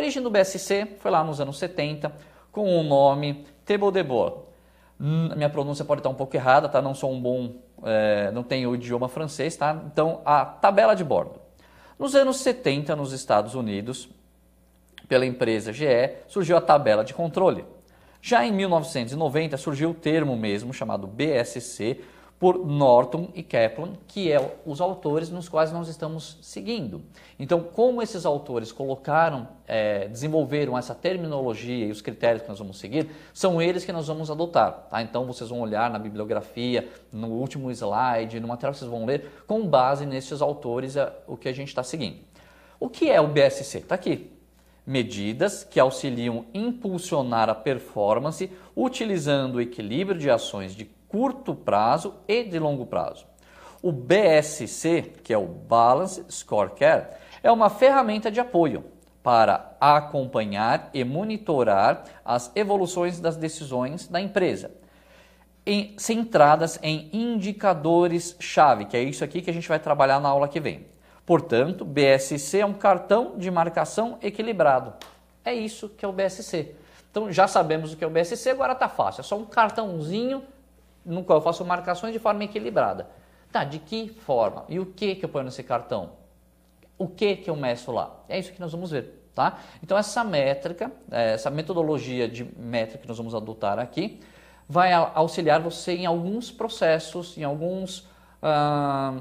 origem do BSC foi lá nos anos 70 com o nome Table hum, Minha pronúncia pode estar um pouco errada, tá? Não sou um bom, é, não tenho o idioma francês, tá? Então, a tabela de bordo. Nos anos 70, nos Estados Unidos, pela empresa GE, surgiu a tabela de controle. Já em 1990 surgiu o termo mesmo chamado BSC, por Norton e Kaplan, que é os autores nos quais nós estamos seguindo. Então, como esses autores colocaram, é, desenvolveram essa terminologia e os critérios que nós vamos seguir, são eles que nós vamos adotar. Tá? Então, vocês vão olhar na bibliografia, no último slide, no material que vocês vão ler, com base nesses autores, é o que a gente está seguindo. O que é o BSC? Está aqui. Medidas que auxiliam impulsionar a performance utilizando o equilíbrio de ações de curto prazo e de longo prazo. O BSC, que é o Balance Scorecard, é uma ferramenta de apoio para acompanhar e monitorar as evoluções das decisões da empresa, em, centradas em indicadores-chave, que é isso aqui que a gente vai trabalhar na aula que vem. Portanto, BSC é um cartão de marcação equilibrado. É isso que é o BSC. Então já sabemos o que é o BSC, agora está fácil, é só um cartãozinho no qual eu faço marcações de forma equilibrada. Tá, de que forma? E o que que eu ponho nesse cartão? O que que eu meço lá? É isso que nós vamos ver, tá? Então essa métrica, é, essa metodologia de métrica que nós vamos adotar aqui, vai auxiliar você em alguns processos, em alguns ah,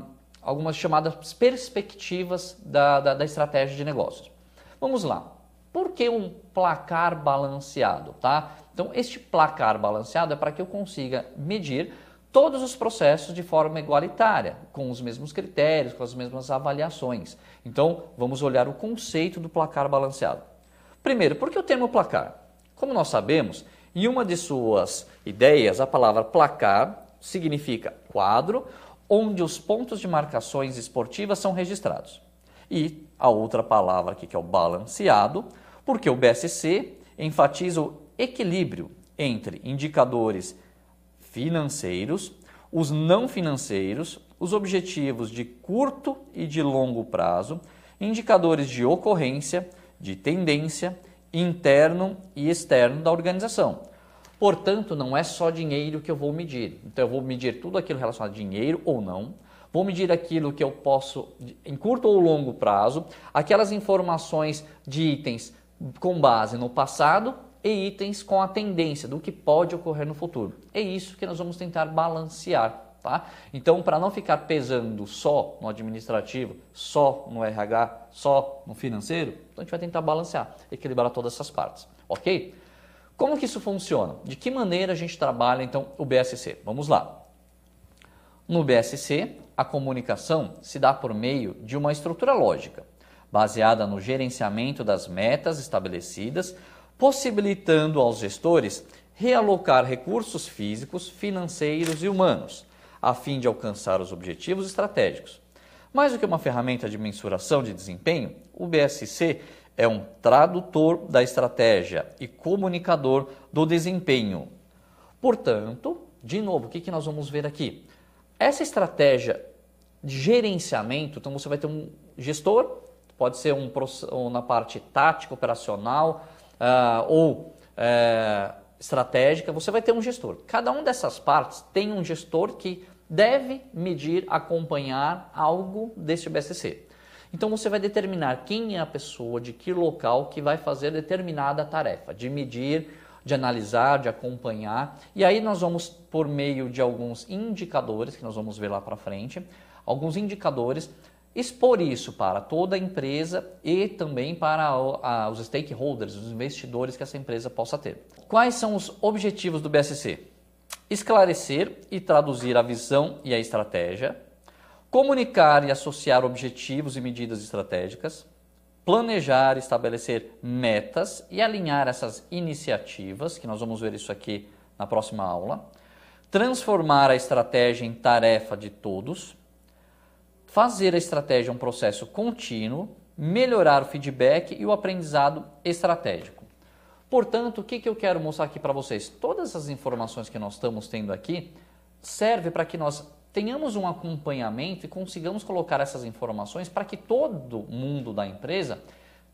algumas chamadas perspectivas da, da, da estratégia de negócios. Vamos lá. Por que um placar balanceado, tá? Então, este placar balanceado é para que eu consiga medir todos os processos de forma igualitária, com os mesmos critérios, com as mesmas avaliações. Então, vamos olhar o conceito do placar balanceado. Primeiro, por que o termo placar? Como nós sabemos, em uma de suas ideias, a palavra placar significa quadro onde os pontos de marcações esportivas são registrados. E a outra palavra aqui, que é o balanceado, porque o BSC enfatiza o equilíbrio entre indicadores financeiros, os não financeiros, os objetivos de curto e de longo prazo, indicadores de ocorrência, de tendência, interno e externo da organização. Portanto, não é só dinheiro que eu vou medir. Então, eu vou medir tudo aquilo relacionado a dinheiro ou não. Vou medir aquilo que eu posso, em curto ou longo prazo, aquelas informações de itens com base no passado e itens com a tendência do que pode ocorrer no futuro. É isso que nós vamos tentar balancear. Tá? Então, para não ficar pesando só no administrativo, só no RH, só no financeiro, então a gente vai tentar balancear, equilibrar todas essas partes, ok? Como que isso funciona? De que maneira a gente trabalha então o BSC? Vamos lá. No BSC, a comunicação se dá por meio de uma estrutura lógica baseada no gerenciamento das metas estabelecidas, possibilitando aos gestores realocar recursos físicos, financeiros e humanos, a fim de alcançar os objetivos estratégicos. Mais do que uma ferramenta de mensuração de desempenho, o BSC é um tradutor da estratégia e comunicador do desempenho. Portanto, de novo, o que, que nós vamos ver aqui? Essa estratégia de gerenciamento, então você vai ter um gestor pode ser um, um na parte tática, operacional uh, ou uh, estratégica, você vai ter um gestor. Cada uma dessas partes tem um gestor que deve medir, acompanhar algo desse BSC. Então você vai determinar quem é a pessoa, de que local que vai fazer determinada tarefa, de medir, de analisar, de acompanhar. E aí nós vamos, por meio de alguns indicadores, que nós vamos ver lá para frente, alguns indicadores expor isso para toda a empresa e também para a, a, os stakeholders, os investidores que essa empresa possa ter. Quais são os objetivos do BSC? Esclarecer e traduzir a visão e a estratégia, comunicar e associar objetivos e medidas estratégicas, planejar, e estabelecer metas e alinhar essas iniciativas, que nós vamos ver isso aqui na próxima aula, transformar a estratégia em tarefa de todos, fazer a estratégia um processo contínuo, melhorar o feedback e o aprendizado estratégico. Portanto, o que, que eu quero mostrar aqui para vocês? Todas as informações que nós estamos tendo aqui serve para que nós tenhamos um acompanhamento e consigamos colocar essas informações para que todo mundo da empresa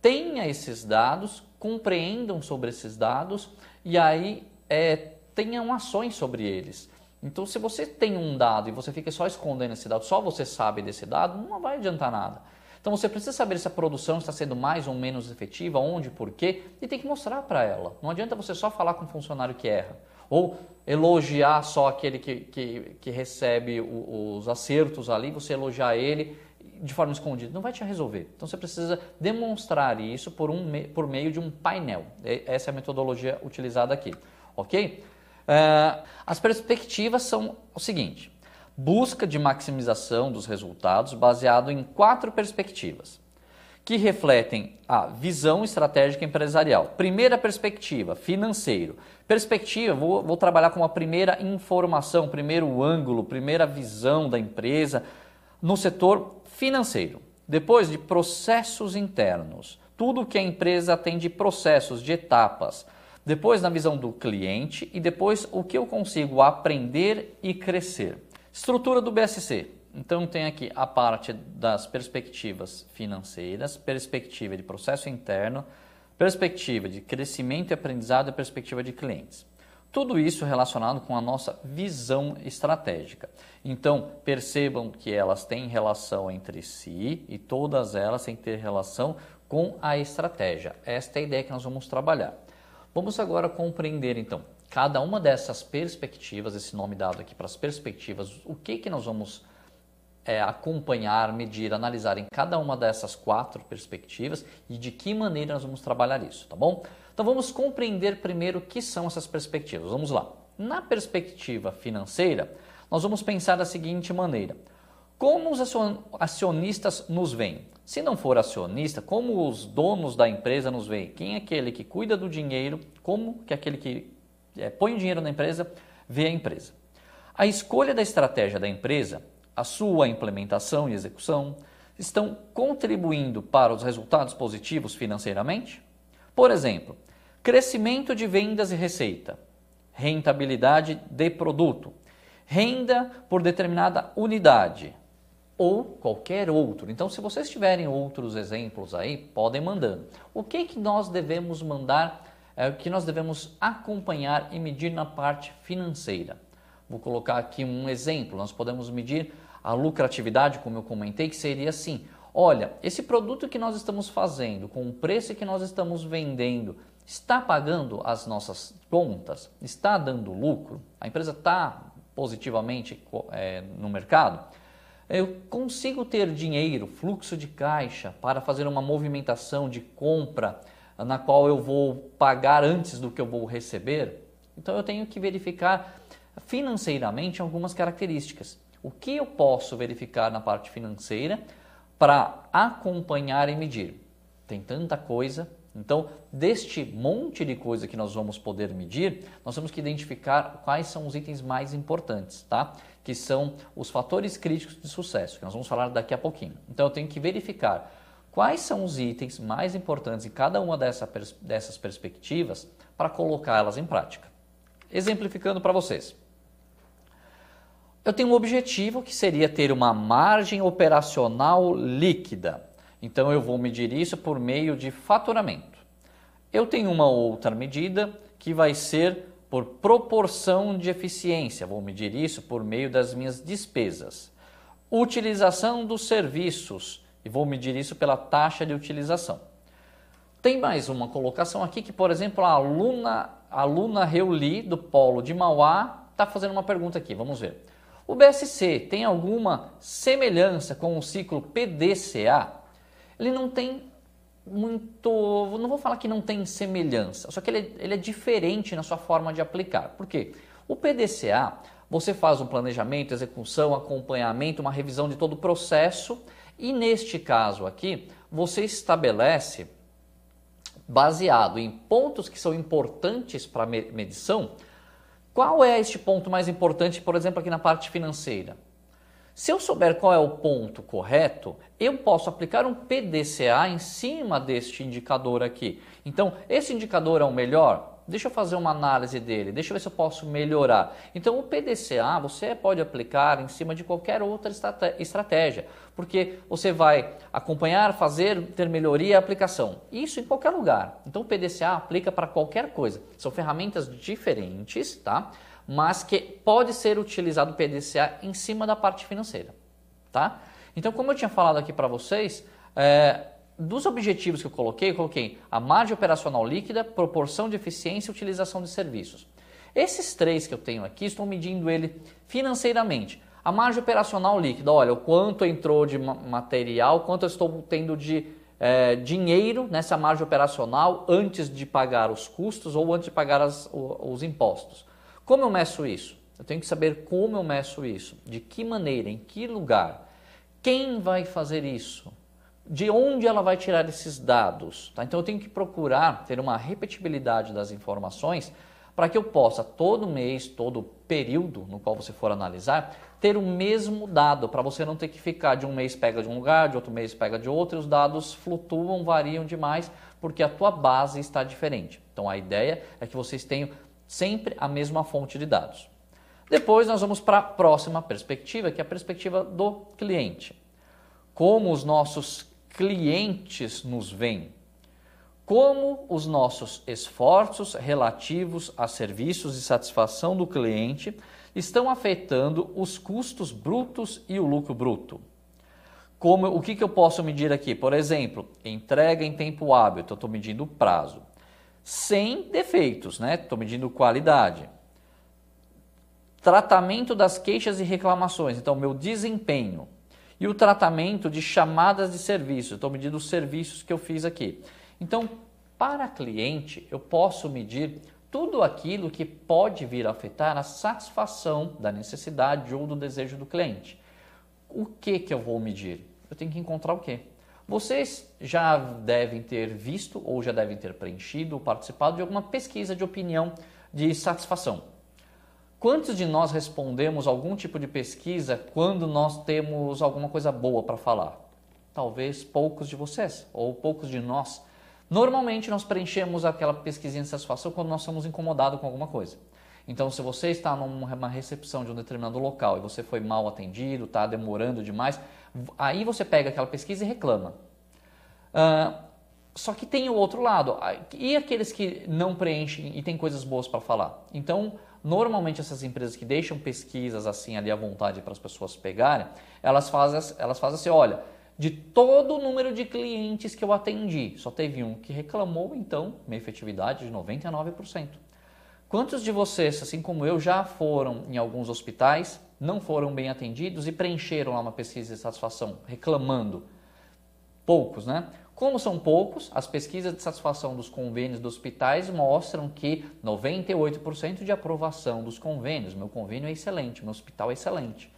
tenha esses dados, compreendam sobre esses dados e aí é, tenham ações sobre eles. Então, se você tem um dado e você fica só escondendo esse dado, só você sabe desse dado, não vai adiantar nada. Então, você precisa saber se a produção está sendo mais ou menos efetiva, onde, por quê, e tem que mostrar para ela. Não adianta você só falar com um funcionário que erra ou elogiar só aquele que, que, que recebe o, os acertos ali, você elogiar ele de forma escondida, não vai te resolver. Então você precisa demonstrar isso por, um, por meio de um painel. Essa é a metodologia utilizada aqui, ok? Uh, as perspectivas são o seguinte: busca de maximização dos resultados baseado em quatro perspectivas, que refletem a visão estratégica empresarial. Primeira perspectiva, financeiro. Perspectiva, vou, vou trabalhar com a primeira informação, primeiro ângulo, primeira visão da empresa no setor financeiro. Depois de processos internos, tudo que a empresa tem de processos, de etapas depois na visão do cliente e depois o que eu consigo aprender e crescer. Estrutura do BSC. Então tem aqui a parte das perspectivas financeiras, perspectiva de processo interno, perspectiva de crescimento e aprendizado e perspectiva de clientes. Tudo isso relacionado com a nossa visão estratégica. Então, percebam que elas têm relação entre si e todas elas têm que ter relação com a estratégia. Esta é a ideia que nós vamos trabalhar. Vamos agora compreender então cada uma dessas perspectivas, esse nome dado aqui para as perspectivas, o que, que nós vamos é, acompanhar, medir, analisar em cada uma dessas quatro perspectivas e de que maneira nós vamos trabalhar isso, tá bom? Então vamos compreender primeiro o que são essas perspectivas. Vamos lá. Na perspectiva financeira, nós vamos pensar da seguinte maneira: como os acionistas nos veem? Se não for acionista, como os donos da empresa nos veem? Quem é aquele que cuida do dinheiro? Como que é aquele que é, põe o dinheiro na empresa vê a empresa? A escolha da estratégia da empresa, a sua implementação e execução, estão contribuindo para os resultados positivos financeiramente? Por exemplo, crescimento de vendas e receita, rentabilidade de produto, renda por determinada unidade, ou qualquer outro. Então, se vocês tiverem outros exemplos aí, podem mandando. O que que nós devemos mandar, é, que nós devemos acompanhar e medir na parte financeira? Vou colocar aqui um exemplo. Nós podemos medir a lucratividade, como eu comentei, que seria assim: olha, esse produto que nós estamos fazendo, com o preço que nós estamos vendendo, está pagando as nossas contas? Está dando lucro? A empresa está positivamente é, no mercado? eu consigo ter dinheiro, fluxo de caixa, para fazer uma movimentação de compra na qual eu vou pagar antes do que eu vou receber? Então eu tenho que verificar financeiramente algumas características. O que eu posso verificar na parte financeira para acompanhar e medir? Tem tanta coisa. Então, deste monte de coisa que nós vamos poder medir, nós temos que identificar quais são os itens mais importantes, tá? que são os fatores críticos de sucesso, que nós vamos falar daqui a pouquinho. Então eu tenho que verificar quais são os itens mais importantes em cada uma dessa, dessas perspectivas para colocá-las em prática. Exemplificando para vocês. Eu tenho um objetivo que seria ter uma margem operacional líquida. Então eu vou medir isso por meio de faturamento. Eu tenho uma outra medida que vai ser por proporção de eficiência, vou medir isso por meio das minhas despesas. Utilização dos serviços, e vou medir isso pela taxa de utilização. Tem mais uma colocação aqui que, por exemplo, a aluna, a aluna Reuli, do Polo de Mauá, está fazendo uma pergunta aqui, vamos ver. O BSC tem alguma semelhança com o ciclo PDCA? Ele não tem muito. Não vou falar que não tem semelhança, só que ele é, ele é diferente na sua forma de aplicar. Por quê? O PDCA, você faz um planejamento, execução, acompanhamento, uma revisão de todo o processo e neste caso aqui, você estabelece, baseado em pontos que são importantes para a medição, qual é este ponto mais importante, por exemplo, aqui na parte financeira? Se eu souber qual é o ponto correto, eu posso aplicar um PDCA em cima deste indicador aqui. Então, esse indicador é o melhor? deixa eu fazer uma análise dele, deixa eu ver se eu posso melhorar. Então, o PDCA você pode aplicar em cima de qualquer outra estratégia, porque você vai acompanhar, fazer, ter melhoria e aplicação. Isso em qualquer lugar. Então, o PDCA aplica para qualquer coisa. São ferramentas diferentes, tá? Mas que pode ser utilizado o PDCA em cima da parte financeira, tá? Então, como eu tinha falado aqui para vocês, é, dos objetivos que eu coloquei, eu coloquei a margem operacional líquida, proporção de eficiência e utilização de serviços. Esses três que eu tenho aqui, estou medindo ele financeiramente. A margem operacional líquida, olha, o quanto entrou de material, quanto eu estou tendo de é, dinheiro nessa margem operacional antes de pagar os custos ou antes de pagar as, os impostos. Como eu meço isso? Eu tenho que saber como eu meço isso, de que maneira, em que lugar, quem vai fazer isso, de onde ela vai tirar esses dados. Tá? Então eu tenho que procurar ter uma repetibilidade das informações para que eu possa, todo mês, todo período no qual você for analisar, ter o mesmo dado, para você não ter que ficar de um mês pega de um lugar, de outro mês pega de outro, e os dados flutuam, variam demais, porque a tua base está diferente. Então a ideia é que vocês tenham sempre a mesma fonte de dados. Depois nós vamos para a próxima perspectiva, que é a perspectiva do cliente. Como os nossos clientes nos veem, como os nossos esforços relativos a serviços e satisfação do cliente estão afetando os custos brutos e o lucro bruto. Como, o que, que eu posso medir aqui? Por exemplo, entrega em tempo hábil, então estou medindo o prazo. Sem defeitos, né? Estou medindo qualidade. Tratamento das queixas e reclamações, então meu desempenho e o tratamento de chamadas de serviço. Estou medindo os serviços que eu fiz aqui. Então, para cliente, eu posso medir tudo aquilo que pode vir a afetar a satisfação da necessidade ou do desejo do cliente. O que, que eu vou medir? Eu tenho que encontrar o quê? Vocês já devem ter visto ou já devem ter preenchido ou participado de alguma pesquisa de opinião de satisfação. Quantos de nós respondemos algum tipo de pesquisa quando nós temos alguma coisa boa para falar? Talvez poucos de vocês ou poucos de nós. Normalmente nós preenchemos aquela pesquisa de satisfação quando nós somos incomodados com alguma coisa. Então, se você está numa recepção de um determinado local e você foi mal atendido, está demorando demais, aí você pega aquela pesquisa e reclama. Uh, só que tem o outro lado, e aqueles que não preenchem e tem coisas boas para falar. Então, Normalmente essas empresas que deixam pesquisas assim ali à vontade para as pessoas pegarem, elas fazem, elas fazem assim, olha, de todo o número de clientes que eu atendi, só teve um que reclamou, então, minha efetividade é de 99%. Quantos de vocês, assim como eu, já foram em alguns hospitais, não foram bem atendidos e preencheram lá uma pesquisa de satisfação reclamando? Poucos, né? Como são poucos, as pesquisas de satisfação dos convênios dos hospitais mostram que 98% de aprovação dos convênios, meu convênio é excelente, meu hospital é excelente.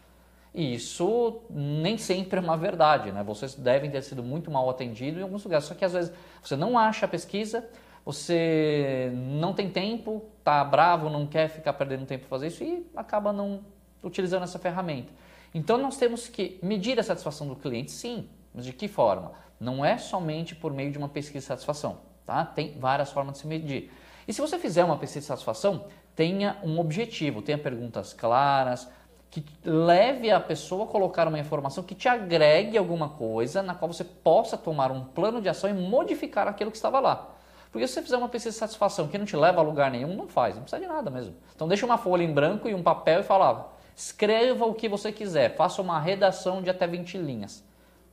E isso nem sempre é uma verdade, né? Vocês devem ter sido muito mal atendidos em alguns lugares, só que às vezes você não acha a pesquisa, você não tem tempo, tá bravo, não quer ficar perdendo tempo para fazer isso e acaba não utilizando essa ferramenta. Então nós temos que medir a satisfação do cliente, sim, mas de que forma? Não é somente por meio de uma pesquisa de satisfação, tá? Tem várias formas de se medir. E se você fizer uma pesquisa de satisfação, tenha um objetivo, tenha perguntas claras, que leve a pessoa a colocar uma informação que te agregue alguma coisa na qual você possa tomar um plano de ação e modificar aquilo que estava lá. Porque se você fizer uma pesquisa de satisfação que não te leva a lugar nenhum, não faz, não precisa de nada mesmo. Então deixa uma folha em branco e um papel e fala, escreva o que você quiser, faça uma redação de até 20 linhas.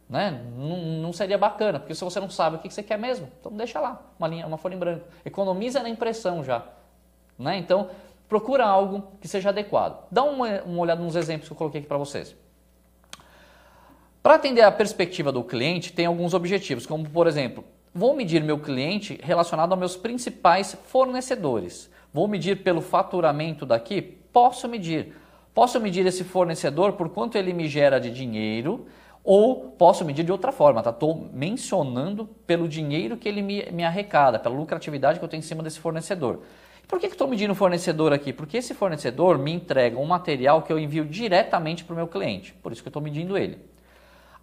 Né? Não, não, seria bacana, porque se você não sabe o que você quer mesmo, então deixa lá, uma, linha, uma folha em branco. Economiza na impressão já. Né? Então, procura algo que seja adequado. Dá uma, uma olhada nos exemplos que eu coloquei aqui para vocês. Para atender a perspectiva do cliente, tem alguns objetivos, como por exemplo, vou medir meu cliente relacionado aos meus principais fornecedores. Vou medir pelo faturamento daqui? Posso medir. Posso medir esse fornecedor por quanto ele me gera de dinheiro ou posso medir de outra forma, tá? Estou mencionando pelo dinheiro que ele me, me arrecada, pela lucratividade que eu tenho em cima desse fornecedor. Por que estou medindo o fornecedor aqui? Porque esse fornecedor me entrega um material que eu envio diretamente para o meu cliente, por isso que eu estou medindo ele.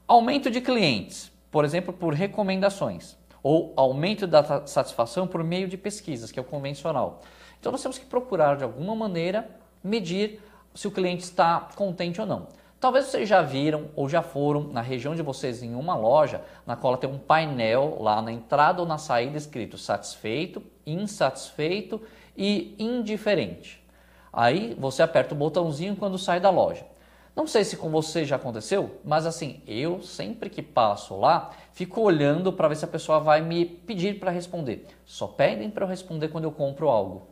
Aumento de clientes, por exemplo, por recomendações, ou aumento da satisfação por meio de pesquisas, que é o convencional. Então nós temos que procurar de alguma maneira medir se o cliente está contente ou não. Talvez vocês já viram ou já foram na região de vocês em uma loja na qual tem um painel lá na entrada ou na saída escrito satisfeito, insatisfeito e indiferente. Aí você aperta o botãozinho quando sai da loja. Não sei se com você já aconteceu, mas assim, eu sempre que passo lá, fico olhando para ver se a pessoa vai me pedir para responder. Só pedem para eu responder quando eu compro algo.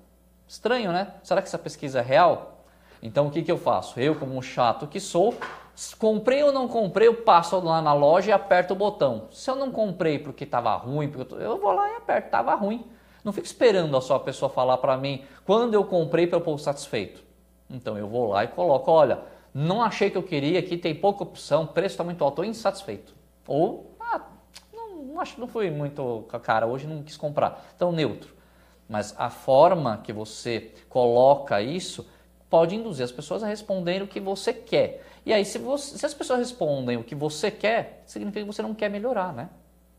Estranho, né? Será que essa pesquisa é real? Então o que, que eu faço? Eu, como um chato que sou, comprei ou não comprei, eu passo lá na loja e aperto o botão. Se eu não comprei porque estava ruim, porque eu, tô... eu, vou lá e aperto, estava ruim. Não fico esperando a a pessoa falar para mim quando eu comprei para eu pôr satisfeito. Então eu vou lá e coloco, olha, não achei que eu queria, aqui tem pouca opção, preço está muito alto, estou insatisfeito. Ou, ah, não, acho, que não fui muito cara hoje, não quis comprar. Então neutro. Mas a forma que você coloca isso pode induzir as pessoas a responderem o que você quer. E aí, se, você, se as pessoas respondem o que você quer, significa que você não quer melhorar, né?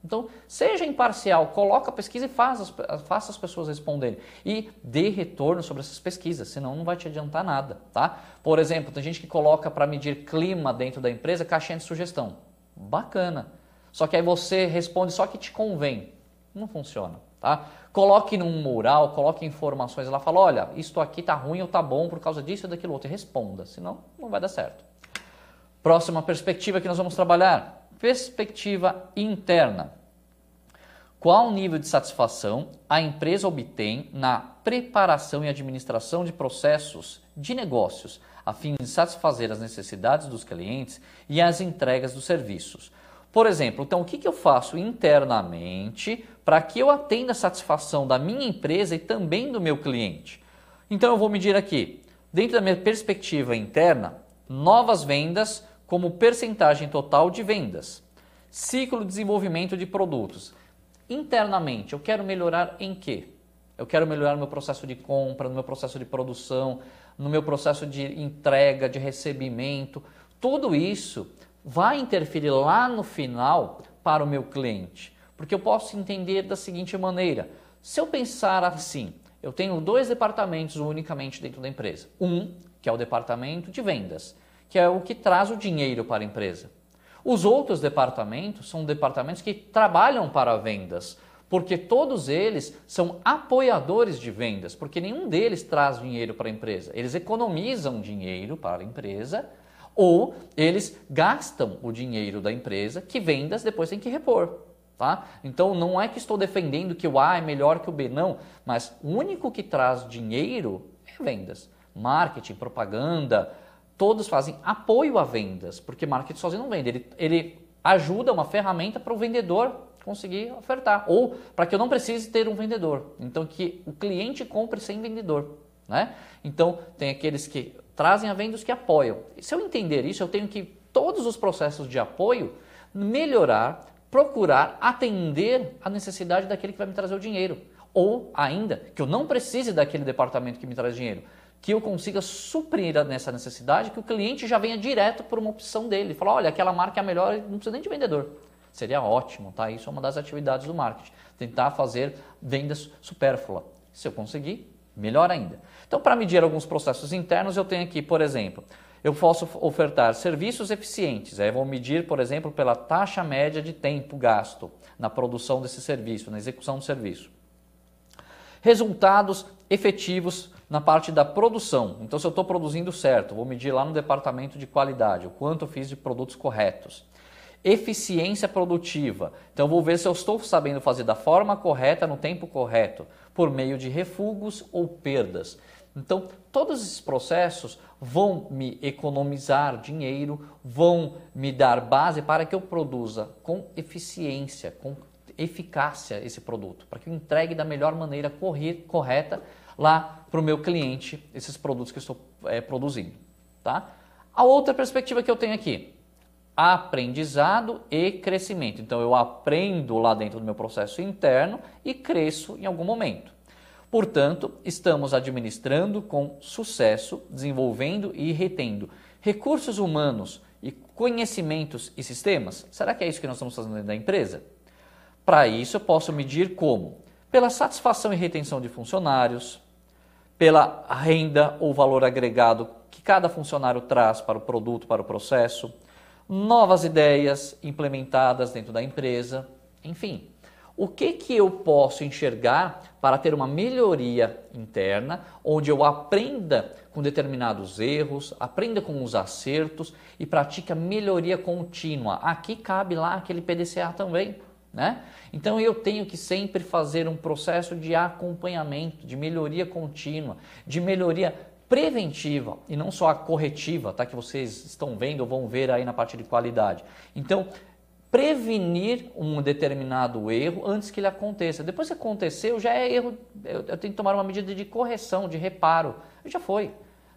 Então, seja imparcial, coloca a pesquisa e faça as, faça as pessoas responderem. E dê retorno sobre essas pesquisas, senão não vai te adiantar nada, tá? Por exemplo, tem gente que coloca para medir clima dentro da empresa caixinha de sugestão. Bacana. Só que aí você responde só que te convém. Não funciona tá? Coloque num mural, coloque informações lá, fala, olha, isto aqui tá ruim ou tá bom por causa disso ou daquilo outro, e responda, senão não vai dar certo. Próxima perspectiva que nós vamos trabalhar, perspectiva interna. Qual nível de satisfação a empresa obtém na preparação e administração de processos de negócios, a fim de satisfazer as necessidades dos clientes e as entregas dos serviços? Por exemplo, então o que, que eu faço internamente para que eu atenda a satisfação da minha empresa e também do meu cliente? Então eu vou medir aqui, dentro da minha perspectiva interna, novas vendas como percentagem total de vendas, ciclo de desenvolvimento de produtos. Internamente, eu quero melhorar em quê? Eu quero melhorar no meu processo de compra, no meu processo de produção, no meu processo de entrega, de recebimento. Tudo isso vai interferir lá no final para o meu cliente. Porque eu posso entender da seguinte maneira: se eu pensar assim, eu tenho dois departamentos unicamente dentro da empresa. Um, que é o departamento de vendas, que é o que traz o dinheiro para a empresa. Os outros departamentos são departamentos que trabalham para vendas, porque todos eles são apoiadores de vendas, porque nenhum deles traz dinheiro para a empresa. Eles economizam dinheiro para a empresa ou eles gastam o dinheiro da empresa que vendas depois tem que repor. Tá? Então não é que estou defendendo que o A é melhor que o B, não, mas o único que traz dinheiro é vendas. Marketing, propaganda, todos fazem apoio a vendas, porque marketing sozinho não vende. Ele, ele ajuda uma ferramenta para o vendedor conseguir ofertar, ou para que eu não precise ter um vendedor. Então que o cliente compre sem vendedor. Né? Então tem aqueles que Trazem a vendas que apoiam. Se eu entender isso, eu tenho que todos os processos de apoio melhorar, procurar atender a necessidade daquele que vai me trazer o dinheiro. Ou ainda, que eu não precise daquele departamento que me traz dinheiro, que eu consiga suprir nessa necessidade, que o cliente já venha direto por uma opção dele. Falar, olha, aquela marca é a melhor, não precisa nem de vendedor. Seria ótimo, tá? Isso é uma das atividades do marketing. Tentar fazer vendas supérflua. Se eu conseguir, Melhor ainda. Então, para medir alguns processos internos, eu tenho aqui, por exemplo, eu posso ofertar serviços eficientes. Aí vou medir, por exemplo, pela taxa média de tempo gasto na produção desse serviço, na execução do serviço. Resultados efetivos na parte da produção. Então, se eu estou produzindo certo, vou medir lá no departamento de qualidade o quanto eu fiz de produtos corretos. Eficiência produtiva. Então, vou ver se eu estou sabendo fazer da forma correta, no tempo correto, por meio de refugos ou perdas. Então, todos esses processos vão me economizar dinheiro, vão me dar base para que eu produza com eficiência, com eficácia esse produto, para que eu entregue da melhor maneira correr, correta lá para o meu cliente esses produtos que eu estou é, produzindo. Tá? A outra perspectiva que eu tenho aqui, aprendizado e crescimento. Então eu aprendo lá dentro do meu processo interno e cresço em algum momento. Portanto, estamos administrando com sucesso, desenvolvendo e retendo recursos humanos e conhecimentos e sistemas. Será que é isso que nós estamos fazendo dentro da empresa? Para isso, eu posso medir como? Pela satisfação e retenção de funcionários, pela renda ou valor agregado que cada funcionário traz para o produto, para o processo novas ideias implementadas dentro da empresa, enfim. O que, que eu posso enxergar para ter uma melhoria interna, onde eu aprenda com determinados erros, aprenda com os acertos e pratique a melhoria contínua. Aqui cabe lá aquele PDCA também, né? Então eu tenho que sempre fazer um processo de acompanhamento, de melhoria contínua, de melhoria preventiva e não só a corretiva, tá? Que vocês estão vendo ou vão ver aí na parte de qualidade. Então, prevenir um determinado erro antes que ele aconteça. Depois que aconteceu, já é erro, eu, eu tenho que tomar uma medida de correção, de reparo. Já foi.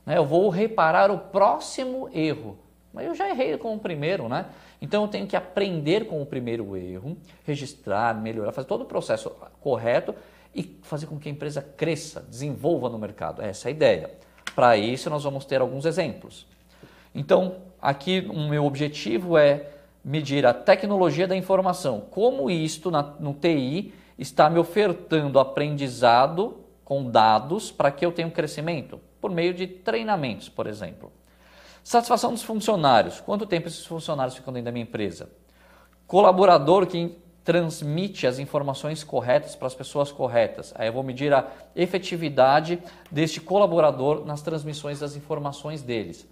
Né? Eu vou reparar o próximo erro. Mas eu já errei com o primeiro, né? Então eu tenho que aprender com o primeiro erro, registrar, melhorar, fazer todo o processo correto e fazer com que a empresa cresça, desenvolva no mercado. Essa é a ideia. Para isso, nós vamos ter alguns exemplos. Então, aqui o meu objetivo é medir a tecnologia da informação, como isto na, no TI está me ofertando aprendizado com dados para que eu tenha um crescimento, por meio de treinamentos, por exemplo. Satisfação dos funcionários, quanto tempo esses funcionários ficam dentro da minha empresa? Colaborador que transmite as informações corretas para as pessoas corretas. Aí eu vou medir a efetividade deste colaborador nas transmissões das informações deles.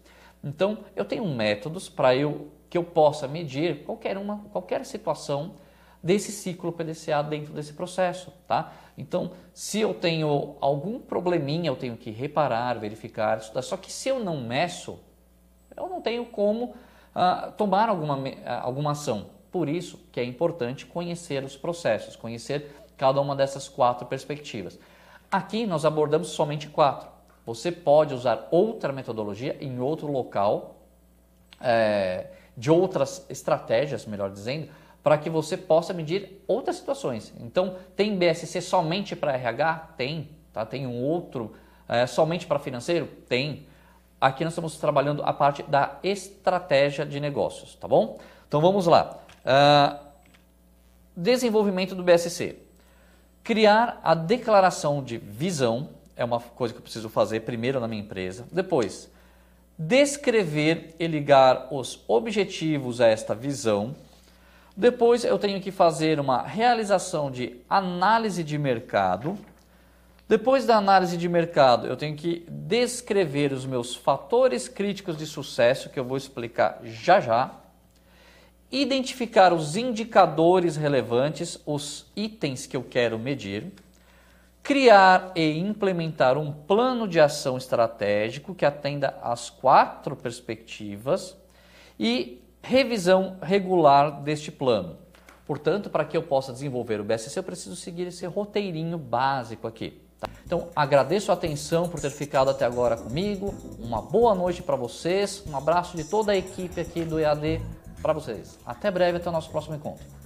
Então, eu tenho métodos para eu que eu possa medir qualquer uma, qualquer situação desse ciclo PDCA dentro desse processo, tá? Então, se eu tenho algum probleminha, eu tenho que reparar, verificar, estudar. Só que se eu não meço, eu não tenho como ah, tomar alguma, ah, alguma ação. Por isso que é importante conhecer os processos, conhecer cada uma dessas quatro perspectivas. Aqui nós abordamos somente quatro. Você pode usar outra metodologia em outro local, é, de outras estratégias, melhor dizendo, para que você possa medir outras situações. Então, tem BSC somente para RH? Tem. Tá? Tem um outro é, somente para financeiro? Tem. Aqui nós estamos trabalhando a parte da estratégia de negócios, tá bom? Então vamos lá. Ah, desenvolvimento do BSC. Criar a declaração de visão é uma coisa que eu preciso fazer primeiro na minha empresa. Depois, descrever e ligar os objetivos a esta visão. Depois, eu tenho que fazer uma realização de análise de mercado. Depois da análise de mercado, eu tenho que descrever os meus fatores críticos de sucesso, que eu vou explicar já já identificar os indicadores relevantes, os itens que eu quero medir, criar e implementar um plano de ação estratégico que atenda às quatro perspectivas e revisão regular deste plano. Portanto, para que eu possa desenvolver o BSC, eu preciso seguir esse roteirinho básico aqui. Tá? Então, agradeço a atenção por ter ficado até agora comigo. Uma boa noite para vocês. Um abraço de toda a equipe aqui do EAD para vocês. Até breve, até o nosso próximo encontro.